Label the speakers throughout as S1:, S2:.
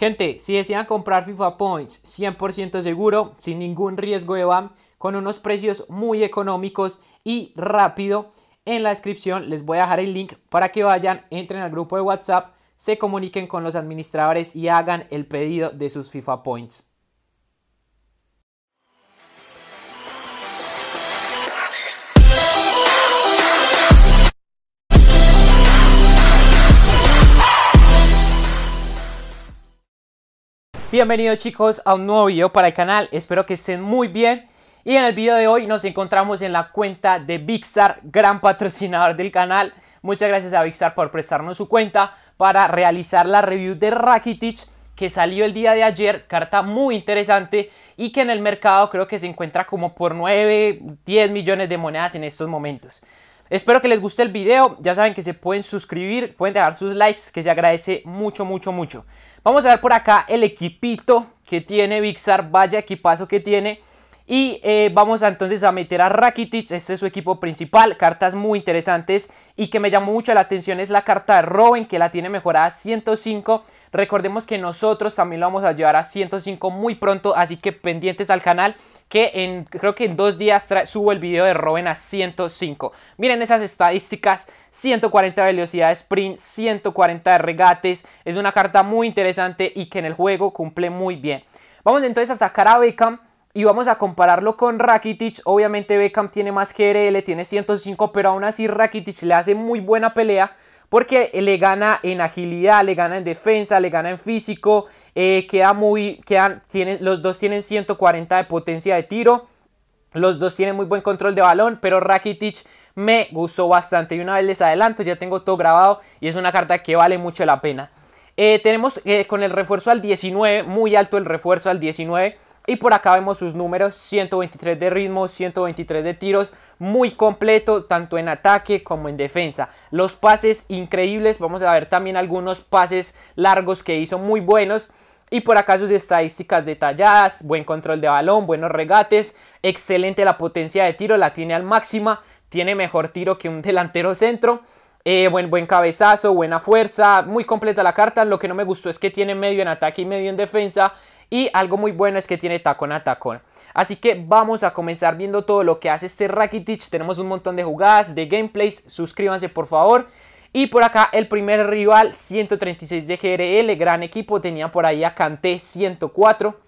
S1: Gente, si desean comprar FIFA Points 100% seguro, sin ningún riesgo de BAM, con unos precios muy económicos y rápido, en la descripción les voy a dejar el link para que vayan, entren al grupo de WhatsApp, se comuniquen con los administradores y hagan el pedido de sus FIFA Points. Bienvenidos chicos a un nuevo video para el canal, espero que estén muy bien y en el video de hoy nos encontramos en la cuenta de Bixar, gran patrocinador del canal. Muchas gracias a vixar por prestarnos su cuenta para realizar la review de Rakitic que salió el día de ayer, carta muy interesante y que en el mercado creo que se encuentra como por 9, 10 millones de monedas en estos momentos. Espero que les guste el video, ya saben que se pueden suscribir, pueden dejar sus likes que se agradece mucho, mucho, mucho. Vamos a ver por acá el equipito que tiene Vixar, vaya equipazo que tiene. Y eh, vamos entonces a meter a Rakitic, este es su equipo principal, cartas muy interesantes y que me llamó mucho la atención es la carta de Robin que la tiene mejorada a 105. Recordemos que nosotros también lo vamos a llevar a 105 muy pronto, así que pendientes al canal que en, creo que en dos días subo el video de Robin a 105. Miren esas estadísticas, 140 de velocidad de sprint, 140 de regates. Es una carta muy interesante y que en el juego cumple muy bien. Vamos entonces a sacar a Beckham y vamos a compararlo con Rakitic. Obviamente Beckham tiene más GRL, tiene 105, pero aún así Rakitic le hace muy buena pelea porque le gana en agilidad, le gana en defensa, le gana en físico, eh, queda muy, los dos tienen 140 de potencia de tiro, los dos tienen muy buen control de balón, pero Rakitic me gustó bastante y una vez les adelanto, ya tengo todo grabado y es una carta que vale mucho la pena. Eh, tenemos eh, con el refuerzo al 19, muy alto el refuerzo al 19. Y por acá vemos sus números, 123 de ritmo, 123 de tiros, muy completo tanto en ataque como en defensa. Los pases increíbles, vamos a ver también algunos pases largos que hizo muy buenos. Y por acá sus estadísticas detalladas, buen control de balón, buenos regates, excelente la potencia de tiro, la tiene al máxima, tiene mejor tiro que un delantero centro. Eh, buen, buen cabezazo, buena fuerza, muy completa la carta. Lo que no me gustó es que tiene medio en ataque y medio en defensa. Y algo muy bueno es que tiene tacón a tacón. Así que vamos a comenzar viendo todo lo que hace este Rakitic. Tenemos un montón de jugadas, de gameplays. Suscríbanse por favor. Y por acá el primer rival, 136 de GRL, gran equipo. Tenía por ahí a Canté 104.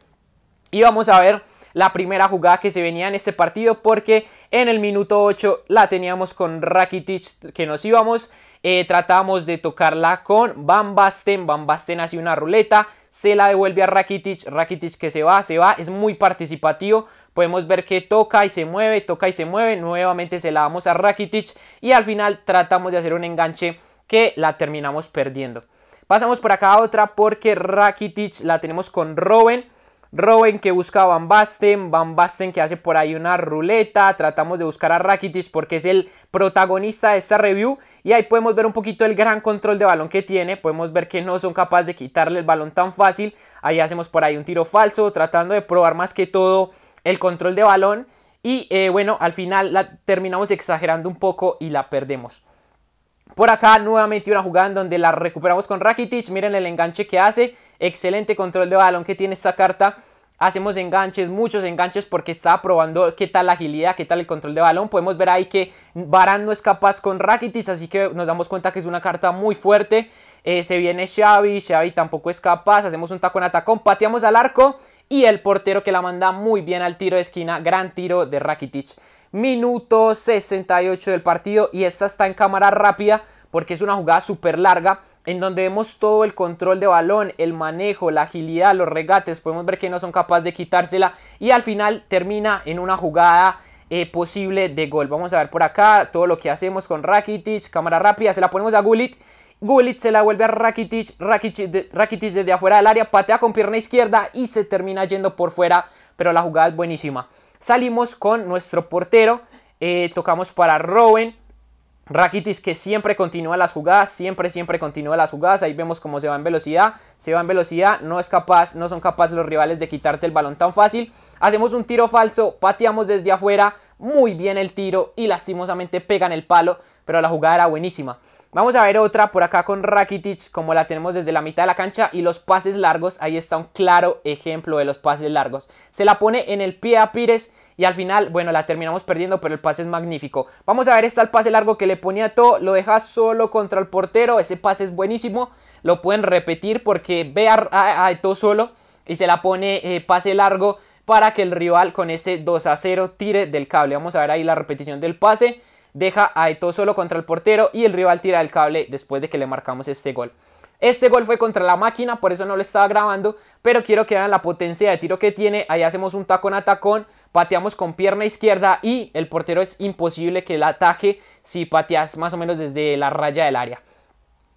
S1: Y vamos a ver la primera jugada que se venía en este partido porque en el minuto 8 la teníamos con Rakitic que nos íbamos eh, tratamos de tocarla con Van Basten, Van hace una ruleta, se la devuelve a Rakitic, Rakitic que se va, se va, es muy participativo, podemos ver que toca y se mueve, toca y se mueve, nuevamente se la damos a Rakitic y al final tratamos de hacer un enganche que la terminamos perdiendo. Pasamos por acá a otra porque Rakitic la tenemos con Robben, Rowen que busca a Van Basten, Van Basten que hace por ahí una ruleta, tratamos de buscar a Rakitic porque es el protagonista de esta review y ahí podemos ver un poquito el gran control de balón que tiene, podemos ver que no son capaces de quitarle el balón tan fácil, ahí hacemos por ahí un tiro falso, tratando de probar más que todo el control de balón y eh, bueno, al final la terminamos exagerando un poco y la perdemos. Por acá nuevamente una jugada donde la recuperamos con Rakitic, miren el enganche que hace, Excelente control de balón que tiene esta carta. Hacemos enganches, muchos enganches porque está probando qué tal la agilidad, qué tal el control de balón. Podemos ver ahí que Barán no es capaz con Rakitic, así que nos damos cuenta que es una carta muy fuerte. Eh, se viene Xavi, Xavi tampoco es capaz, hacemos un taco en tacón, pateamos al arco y el portero que la manda muy bien al tiro de esquina, gran tiro de Rakitic. Minuto 68 del partido y esta está en cámara rápida porque es una jugada súper larga en donde vemos todo el control de balón, el manejo, la agilidad, los regates, podemos ver que no son capaces de quitársela y al final termina en una jugada eh, posible de gol. Vamos a ver por acá todo lo que hacemos con Rakitic, cámara rápida, se la ponemos a Gulit. Gullit se la vuelve a Rakitic, Rakitic, desde afuera del área, patea con pierna izquierda y se termina yendo por fuera, pero la jugada es buenísima. Salimos con nuestro portero, eh, tocamos para Rowen, Rakitis que siempre continúa las jugadas, siempre, siempre continúa las jugadas. Ahí vemos cómo se va en velocidad, se va en velocidad, no es capaz, no son capaces los rivales de quitarte el balón tan fácil. Hacemos un tiro falso, pateamos desde afuera, muy bien el tiro y lastimosamente pegan el palo, pero la jugada era buenísima. Vamos a ver otra por acá con Rakitic, como la tenemos desde la mitad de la cancha. Y los pases largos, ahí está un claro ejemplo de los pases largos. Se la pone en el pie a Pires y al final, bueno, la terminamos perdiendo, pero el pase es magnífico. Vamos a ver, está el pase largo que le ponía todo, lo deja solo contra el portero, ese pase es buenísimo, lo pueden repetir porque ve a, To solo y se la pone eh, pase largo para que el rival con ese 2 a 0 tire del cable. Vamos a ver ahí la repetición del pase deja a Eto solo contra el portero y el rival tira el cable después de que le marcamos este gol. Este gol fue contra la máquina, por eso no lo estaba grabando, pero quiero que vean la potencia de tiro que tiene. Ahí hacemos un tacón a tacón, pateamos con pierna izquierda y el portero es imposible que la ataque si pateas más o menos desde la raya del área.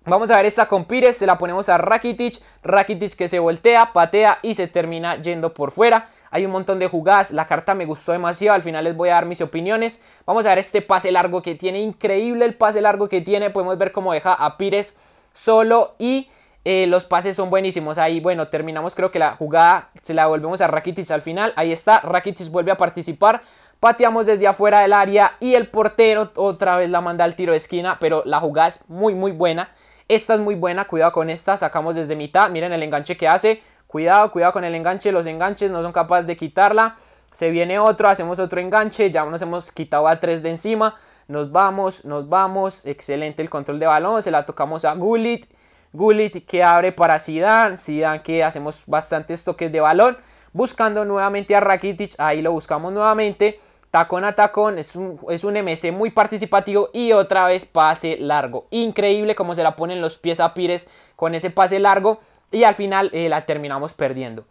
S1: Vamos a ver esta con Pires, se la ponemos a Rakitic, Rakitic que se voltea, patea y se termina yendo por fuera. Hay un montón de jugadas, la carta me gustó demasiado, al final les voy a dar mis opiniones. Vamos a ver este pase largo que tiene, increíble el pase largo que tiene, podemos ver cómo deja a Pires solo y... Eh, los pases son buenísimos. Ahí, bueno, terminamos creo que la jugada se la volvemos a Rakitic al final. Ahí está, Rakitic vuelve a participar. Pateamos desde afuera del área y el portero otra vez la manda al tiro de esquina, pero la jugada es muy, muy buena. Esta es muy buena, cuidado con esta, sacamos desde mitad, miren el enganche que hace, cuidado, cuidado con el enganche, los enganches no son capaces de quitarla. Se viene otro, hacemos otro enganche, ya nos hemos quitado a 3 de encima. Nos vamos, nos vamos, excelente el control de balón, se la tocamos a Gullit. Gullit que abre para Zidane, Zidane que hacemos bastantes toques de balón. Buscando nuevamente a Rakitic, ahí lo buscamos nuevamente tacón a tacón, es un, es MC muy participativo y otra vez pase largo. Increíble cómo se la ponen los pies a Pires con ese pase largo y al final eh, la terminamos perdiendo.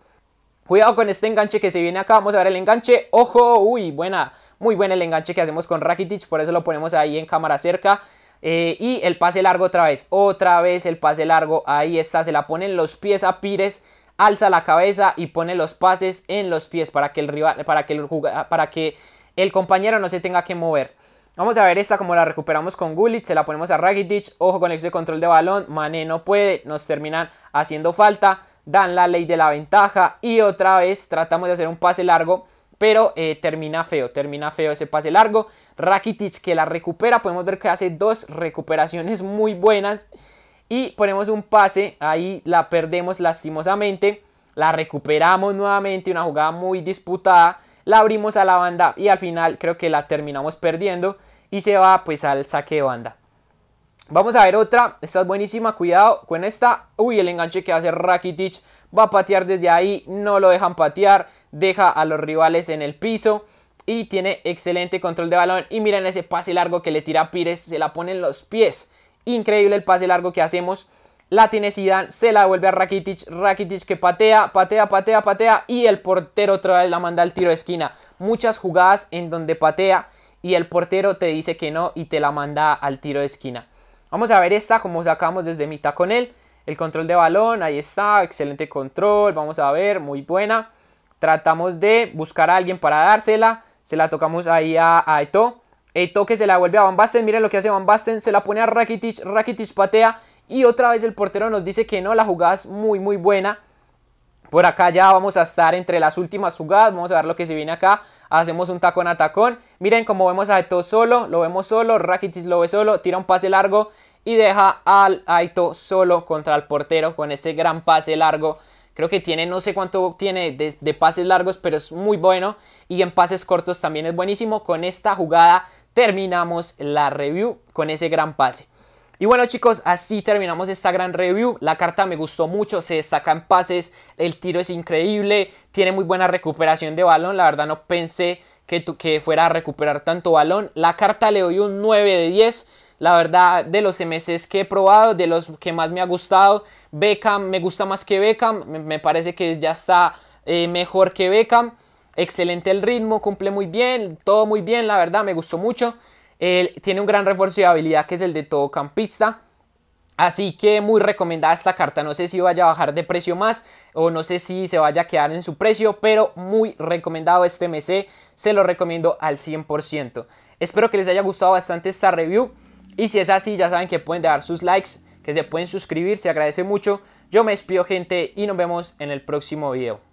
S1: Cuidado con este enganche que se viene acá, vamos a ver el enganche, ojo, uy, buena, muy buen el enganche que hacemos con Rakitic, por eso lo ponemos ahí en cámara cerca. Eh, y el pase largo otra vez, otra vez el pase largo, ahí está, se la ponen los pies a Pires, alza la cabeza y pone los pases en los pies para que el rival, para que el, para que el compañero no se tenga que mover. Vamos a ver esta como la recuperamos con Gullit, se la ponemos a Rakitic, ojo con el de control de balón, Mané no puede, nos terminan haciendo falta, dan la ley de la ventaja y otra vez tratamos de hacer un pase largo, pero eh, termina feo, termina feo ese pase largo, Rakitic que la recupera, podemos ver que hace dos recuperaciones muy buenas y ponemos un pase, ahí la perdemos lastimosamente, la recuperamos nuevamente, una jugada muy disputada, la abrimos a la banda y al final creo que la terminamos perdiendo y se va pues al saque de banda. Vamos a ver otra, esta es buenísima, cuidado con esta. Uy, el enganche que hace Rakitic va a patear desde ahí, no lo dejan patear, deja a los rivales en el piso y tiene excelente control de balón. Y miren ese pase largo que le tira Pires, se la pone en los pies. Increíble el pase largo que hacemos. La tiene Zidane, se la devuelve a Rakitic, Rakitic que patea, patea, patea, patea y el portero otra vez la manda al tiro de esquina. Muchas jugadas en donde patea y el portero te dice que no y te la manda al tiro de esquina. Vamos a ver esta como sacamos desde mitad con él. El control de balón, ahí está, excelente control, vamos a ver, muy buena. Tratamos de buscar a alguien para dársela, se la tocamos ahí a, a Eto. Eto que se la vuelve a Van Basten, miren lo que hace Van Basten, se la pone a Rakitic, Rakitic patea y otra vez el portero nos dice que no, la jugada es muy muy buena. Por acá ya vamos a estar entre las últimas jugadas, vamos a ver lo que se viene acá. Hacemos un tacón a tacón. Miren cómo vemos a Aito solo, lo vemos solo, Rakitic lo ve solo, tira un pase largo y deja al Aito solo contra el portero con ese gran pase largo. Creo que tiene, no sé cuánto tiene de, pases largos, pero es muy bueno. Y en pases cortos también es buenísimo. Con esta jugada terminamos la review con ese gran pase. Y bueno chicos, así terminamos esta gran review. La carta me gustó mucho, se destaca en pases, el tiro es increíble, tiene muy buena recuperación de balón. La verdad no pensé que, que fuera a recuperar tanto balón. La carta le doy un 9 de 10. La verdad, de los MCs que he probado, de los que más me ha gustado, Beckham me gusta más que Beckham. Me, parece que ya está eh, mejor que Beckham. Excelente el ritmo, cumple muy bien, todo muy bien, la verdad, me gustó mucho tiene un gran refuerzo de habilidad que es el de todo campista. Así que muy recomendada esta carta. No sé si vaya a bajar de precio más o no sé si se vaya a quedar en su precio, pero muy recomendado este MC. Se lo recomiendo al 100%. Espero que les haya gustado bastante esta review. Y si es así, ya saben que pueden dejar sus likes, que se pueden suscribir, se agradece mucho. Yo me despido gente y nos vemos en el próximo video.